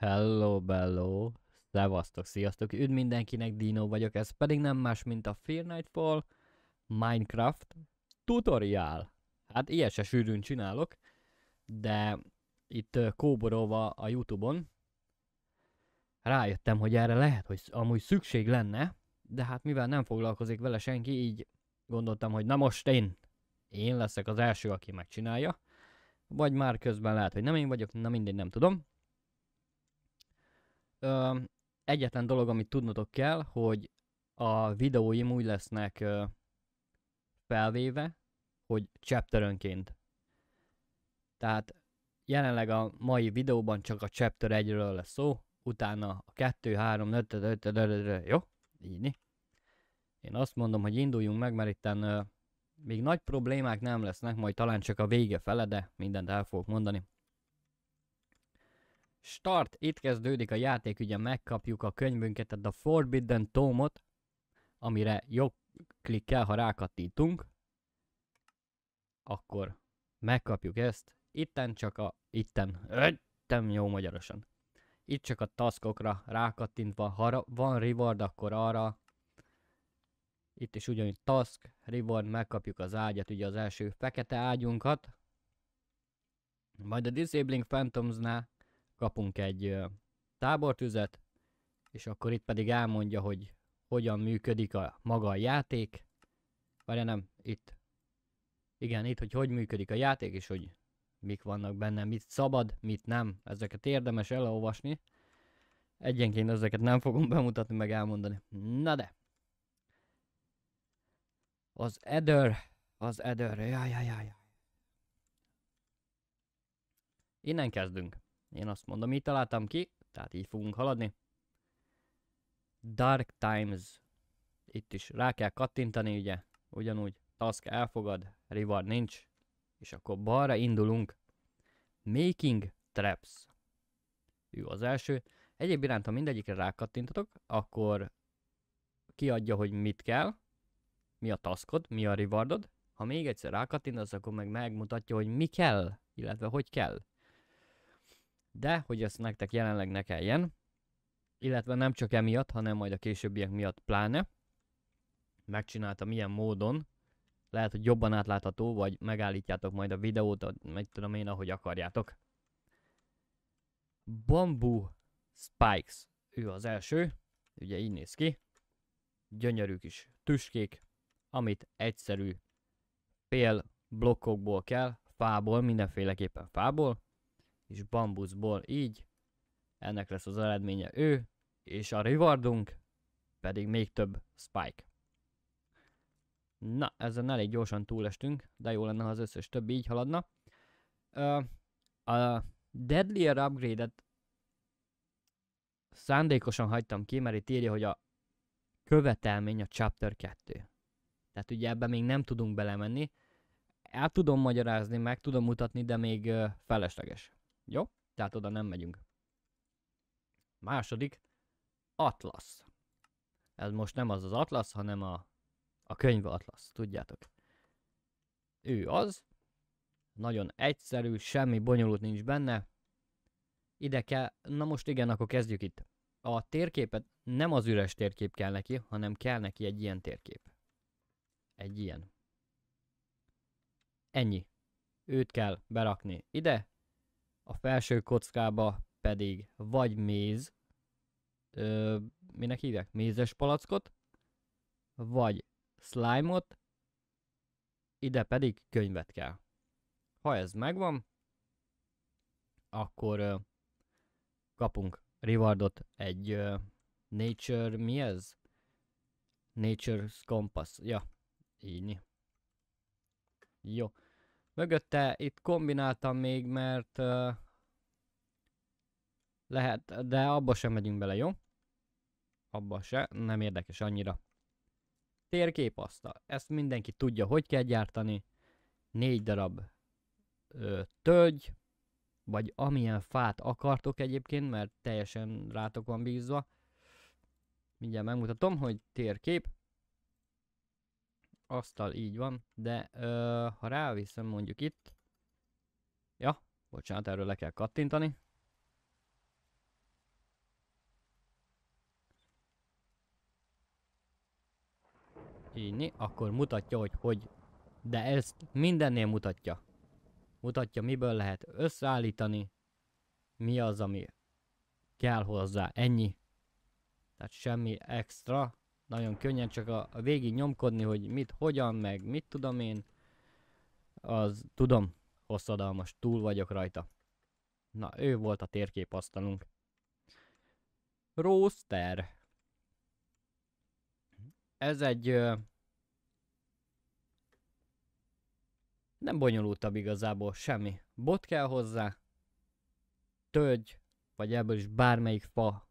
Hello, bello! Szevasztok, sziasztok! Üdv mindenkinek, Dino vagyok, ez pedig nem más, mint a Fear Nightfall Minecraft tutorial. Hát ilyet se sűrűn csinálok, de itt kóborolva a Youtube-on rájöttem, hogy erre lehet, hogy amúgy szükség lenne, de hát mivel nem foglalkozik vele senki, így gondoltam, hogy na most én, én leszek az első, aki megcsinálja, vagy már közben lehet, hogy nem én vagyok, na mindegy, nem tudom ö, egyetlen dolog, amit tudnotok kell, hogy a videóim úgy lesznek ö, felvéve, hogy chapterönként. Tehát jelenleg a mai videóban csak a chapter 1-ről lesz szó, utána a 2, 3, 5, 5, 5, 5, 5 jó? Így Én azt mondom, hogy induljunk meg, mert itten ö, még nagy problémák nem lesznek, majd talán csak a vége fele, de mindent el fogok mondani. Start, itt kezdődik a játék, ugye megkapjuk a könyvünket, tehát a Forbidden Tomot, amire jobb klikkel, ha rákattintunk, akkor megkapjuk ezt. Itten csak a... Itten... öttem jó magyarosan. Itt csak a taskokra rákattintva, ha van reward, akkor arra. Itt is ugyanúgy task, reward, megkapjuk az ágyat, ugye az első fekete ágyunkat. Majd a Disabling Phantomsnál kapunk egy tábortüzet, és akkor itt pedig elmondja, hogy hogyan működik a maga a játék. Várja nem, itt. Igen, itt, hogy hogy működik a játék, és hogy mik vannak benne, mit szabad, mit nem. Ezeket érdemes elolvasni. Egyenként ezeket nem fogom bemutatni, meg elmondani. Na de! Az Eder, az Eder, jaj, jaj, jaj. Innen kezdünk. Én azt mondom, így találtam ki, tehát így fogunk haladni. Dark Times. Itt is rá kell kattintani, ugye? Ugyanúgy task elfogad, reward nincs. És akkor balra indulunk. Making Traps. Ő az első. Egyéb iránt, ha mindegyikre rákattintatok, akkor kiadja, hogy mit kell, mi a taskod, mi a rewardod. Ha még egyszer rákattintasz, akkor meg megmutatja, hogy mi kell, illetve hogy kell de hogy ezt nektek jelenleg ne kelljen, illetve nem csak emiatt, hanem majd a későbbiek miatt pláne, Megcsinálta milyen módon, lehet, hogy jobban átlátható, vagy megállítjátok majd a videót, meg tudom én, ahogy akarjátok. Bamboo Spikes, ő az első, ugye így néz ki, gyönyörű kis tüskék, amit egyszerű fél blokkokból kell, fából, mindenféleképpen fából, és bambuszból. Így ennek lesz az eredménye ő, és a rewardunk pedig még több spike. Na, ezen elég gyorsan túlestünk, de jó lenne, ha az összes többi így haladna. Uh, a Deadlier upgrade-et szándékosan hagytam ki, mert itt írja, hogy a követelmény a Chapter 2. Tehát ugye ebbe még nem tudunk belemenni. El tudom magyarázni, meg tudom mutatni, de még felesleges. Jó? Tehát oda nem megyünk. Második, Atlasz. Ez most nem az az Atlasz, hanem a, a könyv Atlasz, tudjátok. Ő az, nagyon egyszerű, semmi bonyolult nincs benne. Ide kell, na most igen, akkor kezdjük itt. A térképet nem az üres térkép kell neki, hanem kell neki egy ilyen térkép. Egy ilyen. Ennyi. Őt kell berakni ide, a felső kockába pedig vagy méz, ö, minek hívják? Mézes palackot, vagy slime-ot, ide pedig könyvet kell. Ha ez megvan, akkor ö, kapunk rewardot egy ö, nature, mi ez? Nature's Compass, ja, így. Jó. Mögötte itt kombináltam még, mert uh, lehet, de abba sem megyünk bele, jó? Abba se, nem érdekes annyira. Térképasztal. Ezt mindenki tudja, hogy kell gyártani. Négy darab ö, tölgy, vagy amilyen fát akartok egyébként, mert teljesen rátok van bízva. Mindjárt megmutatom, hogy térkép. Asztal így van, de ö, ha ráviszem mondjuk itt. Ja, bocsánat, erről le kell kattintani. inni, akkor mutatja, hogy hogy. De ezt mindennél mutatja. Mutatja, miből lehet összeállítani, mi az, ami kell hozzá. Ennyi. Tehát semmi extra. Nagyon könnyen csak a, végig nyomkodni, hogy mit, hogyan, meg mit tudom én. Az tudom, hosszadalmas, túl vagyok rajta. Na, ő volt a térképasztalunk. Roster. Ez egy... Ö, nem bonyolultabb igazából semmi. Bot kell hozzá, tölgy, vagy ebből is bármelyik fa,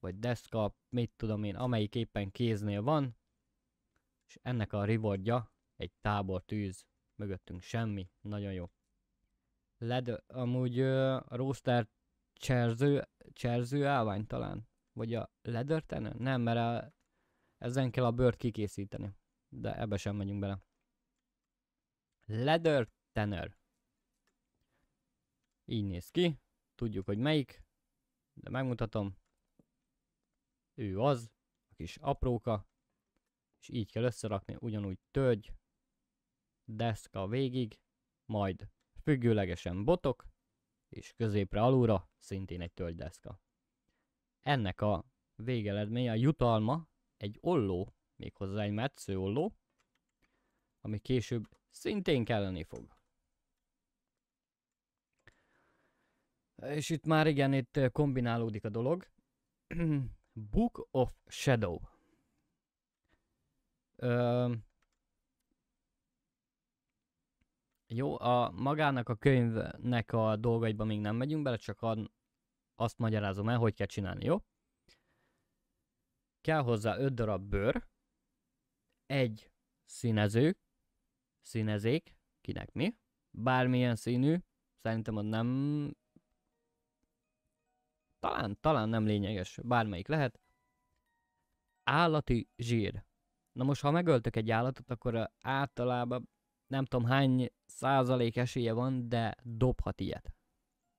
vagy deszka, mit tudom én, amelyik éppen kéznél van, és ennek a rewardja egy tábor tűz, mögöttünk semmi, nagyon jó. Led, amúgy a roster cserző, cserző állvány talán, vagy a leather tenor? Nem, mert a ezen kell a bört kikészíteni. De ebbe sem megyünk bele. Leather tenor. Így néz ki. Tudjuk, hogy melyik. De megmutatom. Ő az. A kis apróka. És így kell összerakni. Ugyanúgy tölgy. Deszka végig. Majd függőlegesen botok. És középre alulra szintén egy tölgydeszka. Ennek a végeledmény a jutalma, egy olló, méghozzá egy metsző olló, ami később szintén kelleni fog. És itt már igen, itt kombinálódik a dolog. Book of Shadow. Ö, jó, a magának a könyvnek a dolgaiba még nem megyünk bele, csak azt magyarázom el, hogy kell csinálni, jó? kell hozzá 5 darab bőr, egy színező, színezék, kinek mi, bármilyen színű, szerintem ott nem, talán, talán nem lényeges, bármelyik lehet, állati zsír. Na most, ha megöltök egy állatot, akkor általában nem tudom hány százalék esélye van, de dobhat ilyet.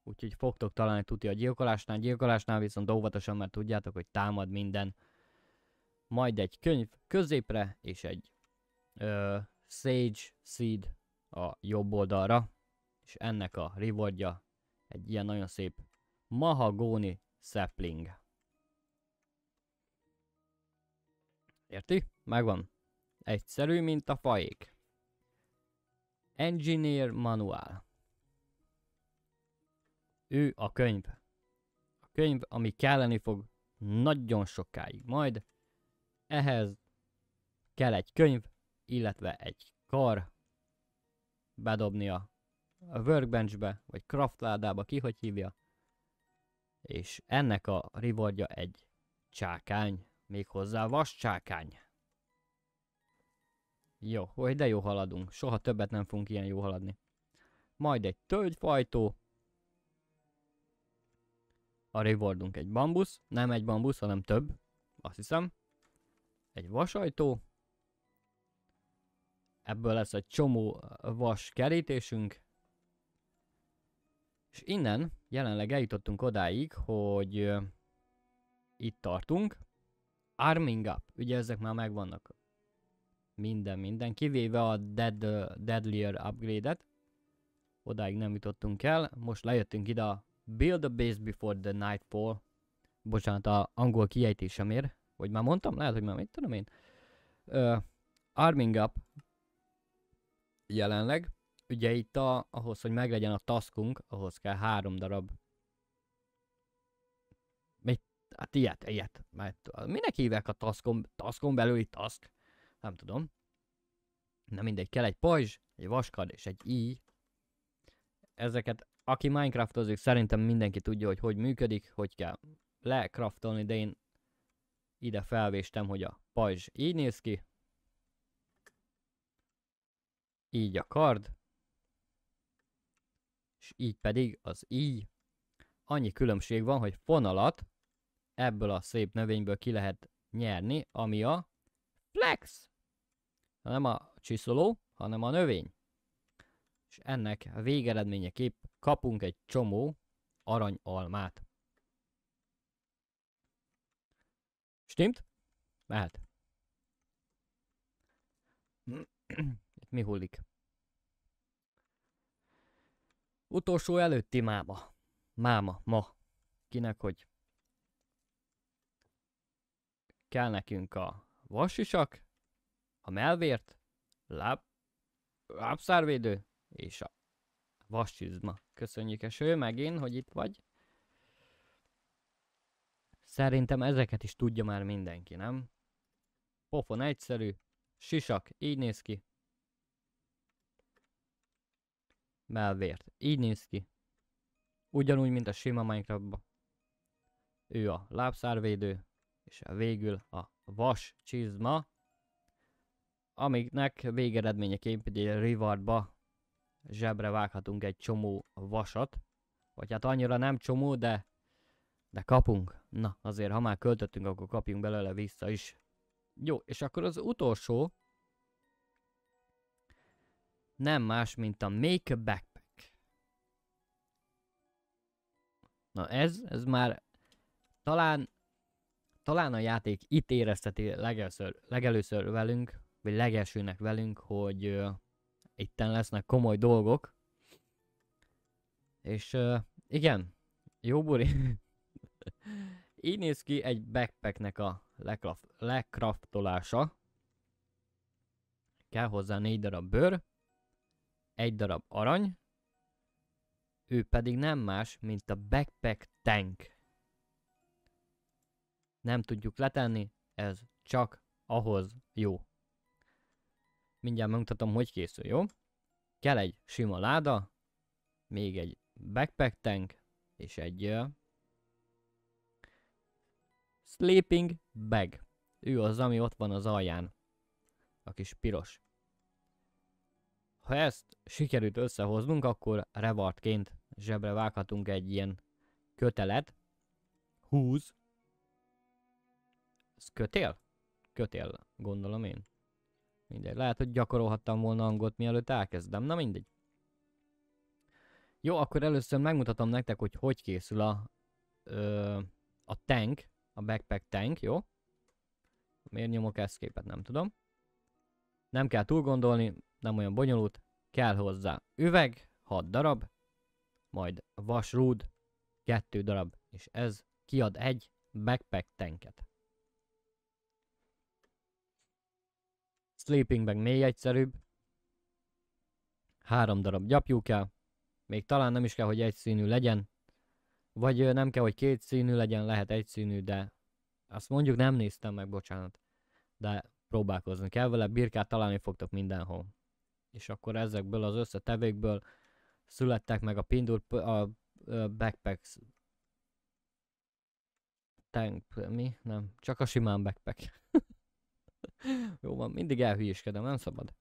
Úgyhogy fogtok találni tuti a gyilkolásnál, gyilkolásnál viszont óvatosan, mert tudjátok, hogy támad minden majd egy könyv középre, és egy ö, Sage Seed a jobb oldalra, és ennek a rewardja egy ilyen nagyon szép mahagóni sapling. Érti? Megvan. Egyszerű, mint a faék. Engineer Manual. Ő a könyv. A könyv, ami kelleni fog nagyon sokáig majd, ehhez kell egy könyv, illetve egy kar bedobni a workbenchbe, vagy craftládába, ki hogy hívja, és ennek a rewardja egy csákány, méghozzá vas csákány. Jó, hogy de jó haladunk, soha többet nem fogunk ilyen jó haladni. Majd egy tölgyfajtó, a rewardunk egy bambusz, nem egy bambusz, hanem több, azt hiszem, egy vasajtó, ebből lesz egy csomó vas kerítésünk, és innen jelenleg eljutottunk odáig, hogy itt tartunk. Arming Up, ugye ezek már megvannak. Minden, minden, kivéve a dead, Deadlier upgrade-et. Odáig nem jutottunk el, most lejöttünk ide a Build a Base Before the Nightfall. Bocsánat, a angol kiejtésemért. Vagy már mondtam? Lehet, hogy már mit tudom én. Uh, arming up jelenleg. Ugye itt a, ahhoz, hogy meglegyen a taskunk, ahhoz kell három darab Hát ilyet, ilyet. Mert minek hívják a taskon, taskon belüli task? Nem tudom. Na mindegy, kell egy pajzs, egy vaskad és egy i. Ezeket, aki Minecraftozik, szerintem mindenki tudja, hogy hogy működik, hogy kell lecraftolni, de én ide felvéstem, hogy a pajzs így néz ki, így a kard, és így pedig az így. Annyi különbség van, hogy fonalat ebből a szép növényből ki lehet nyerni, ami a flex. Nem a csiszoló, hanem a növény. És ennek végeredményeképp kapunk egy csomó aranyalmát. Stimmt? Mehet. Itt mi hullik? Utolsó előtti máma. Máma, ma. Kinek, hogy kell nekünk a vasisak, a melvért, láb, lábszárvédő és a vasizma. Köszönjük eső, meg én, hogy itt vagy. Szerintem ezeket is tudja már mindenki, nem? Pofon egyszerű, sisak, így néz ki. Melvért, így néz ki. Ugyanúgy, mint a sima Minecraftba. Ő a lábszárvédő, és a végül a vas csizma, amiknek végeredményeképp egy rivardba zsebre vághatunk egy csomó vasat, vagy hát annyira nem csomó, de de kapunk? Na, azért ha már költöttünk, akkor kapjunk belőle vissza is. Jó, és akkor az utolsó nem más, mint a Make a Backpack. Na ez, ez már talán, talán a játék itt érezteti legelőször, legelőször velünk, vagy legelsőnek velünk, hogy uh, itten lesznek komoly dolgok. És uh, igen, jó buri. Így néz ki egy backpacknek a lecraft lekraftolása. Kell hozzá négy darab bőr, egy darab arany, ő pedig nem más, mint a backpack tank. Nem tudjuk letenni, ez csak ahhoz jó. Mindjárt megmutatom, hogy készül, jó? Kell egy sima láda, még egy backpack tank, és egy uh, Sleeping bag. Ő az, ami ott van az alján. A kis piros. Ha ezt sikerült összehoznunk, akkor revartként zsebre vághatunk egy ilyen kötelet. Húz. Ez kötél? Kötél, gondolom én. Mindegy. Lehet, hogy gyakorolhattam volna angolt, mielőtt elkezdem. Na mindegy. Jó, akkor először megmutatom nektek, hogy hogy készül a, ö, a tank, a backpack tank, jó? Miért nyomok escape nem tudom. Nem kell túl gondolni, nem olyan bonyolult. Kell hozzá üveg, 6 darab, majd vasrúd, 2 darab, és ez kiad egy backpack tanket. Sleeping bag még egyszerűbb. Három darab gyapjú kell. Még talán nem is kell, hogy egyszínű legyen, vagy nem kell, hogy két színű legyen, lehet egy színű, de azt mondjuk nem néztem meg, bocsánat. De próbálkozni kell vele, birkát találni fogtok mindenhol. És akkor ezekből az összetevékből születtek meg a pindur, a backpacks. Tank, mi? Nem, csak a simán backpack. Jó van, mindig elhülyéskedem, nem szabad.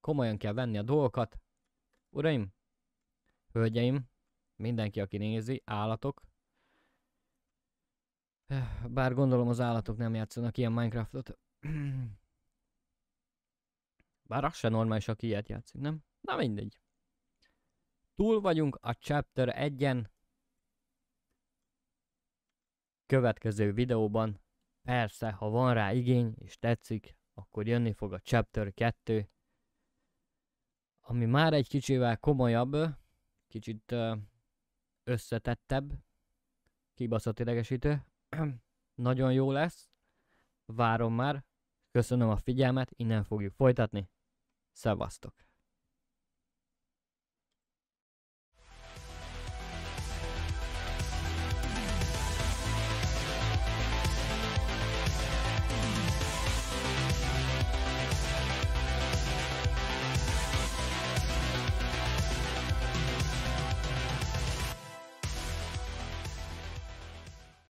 Komolyan kell venni a dolgokat. Uraim, hölgyeim, mindenki, aki nézi, állatok. Bár gondolom az állatok nem játszanak ilyen Minecraftot. Bár az se normális, aki ilyet játszik, nem? Na mindegy. Túl vagyunk a chapter 1-en. Következő videóban, persze, ha van rá igény és tetszik, akkor jönni fog a chapter 2, ami már egy kicsivel komolyabb, kicsit uh, összetettebb, kibaszott idegesítő. Nagyon jó lesz, várom már, köszönöm a figyelmet, innen fogjuk folytatni. Szevasztok!